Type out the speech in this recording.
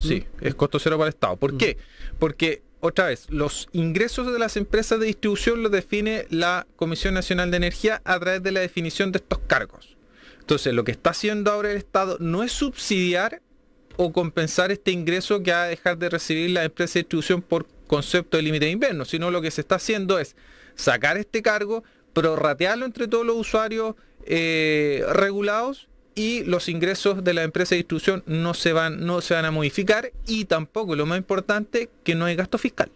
Sí, ¿Mm? es costo cero para el Estado. ¿Por ¿Mm? qué? Porque, otra vez, los ingresos de las empresas de distribución los define la Comisión Nacional de Energía a través de la definición de estos cargos. Entonces, lo que está haciendo ahora el Estado no es subsidiar o compensar este ingreso que ha a dejar de recibir la empresa de distribución por concepto de límite de invierno, sino lo que se está haciendo es sacar este cargo, prorratearlo entre todos los usuarios eh, regulados y los ingresos de la empresa de distribución no se van, no se van a modificar y tampoco, lo más importante, que no hay gasto fiscal.